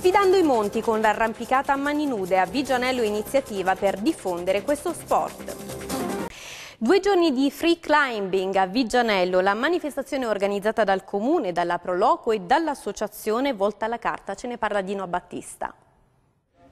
sfidando i monti con l'arrampicata a mani nude a Vigianello Iniziativa per diffondere questo sport. Due giorni di free climbing a Vigianello, la manifestazione organizzata dal comune, dalla Proloco e dall'associazione Volta alla Carta, ce ne parla Dino Battista.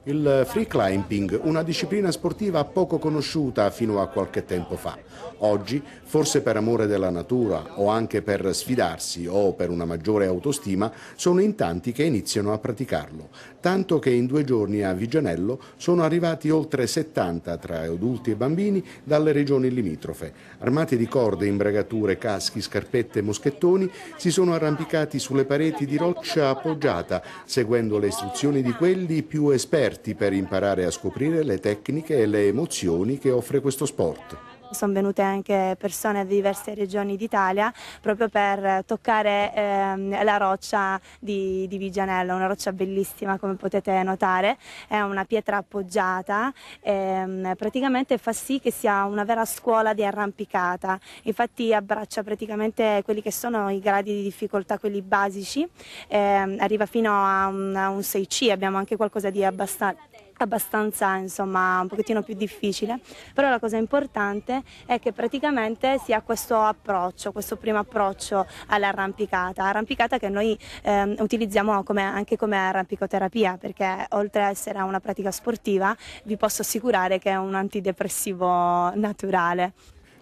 Il free climbing, una disciplina sportiva poco conosciuta fino a qualche tempo fa. Oggi, forse per amore della natura o anche per sfidarsi o per una maggiore autostima, sono in tanti che iniziano a praticarlo. Tanto che in due giorni a Vigianello sono arrivati oltre 70 tra adulti e bambini dalle regioni limitrofe. Armati di corde, imbregature, caschi, scarpette e moschettoni, si sono arrampicati sulle pareti di roccia appoggiata, seguendo le istruzioni di quelli più esperti esperti per imparare a scoprire le tecniche e le emozioni che offre questo sport. Sono venute anche persone da diverse regioni d'Italia proprio per toccare ehm, la roccia di, di Vigianello, una roccia bellissima come potete notare, è una pietra appoggiata, ehm, praticamente fa sì che sia una vera scuola di arrampicata, infatti abbraccia praticamente quelli che sono i gradi di difficoltà, quelli basici, ehm, arriva fino a un, a un 6C, abbiamo anche qualcosa di abbastanza abbastanza insomma un pochettino più difficile, però la cosa importante è che praticamente si ha questo approccio, questo primo approccio all'arrampicata, arrampicata che noi eh, utilizziamo come, anche come arrampicoterapia perché oltre ad essere una pratica sportiva vi posso assicurare che è un antidepressivo naturale.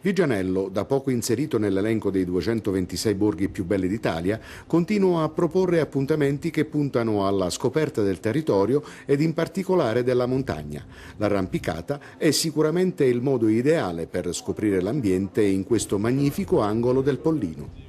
Vigianello, da poco inserito nell'elenco dei 226 borghi più belli d'Italia, continua a proporre appuntamenti che puntano alla scoperta del territorio ed in particolare della montagna. L'arrampicata è sicuramente il modo ideale per scoprire l'ambiente in questo magnifico angolo del Pollino.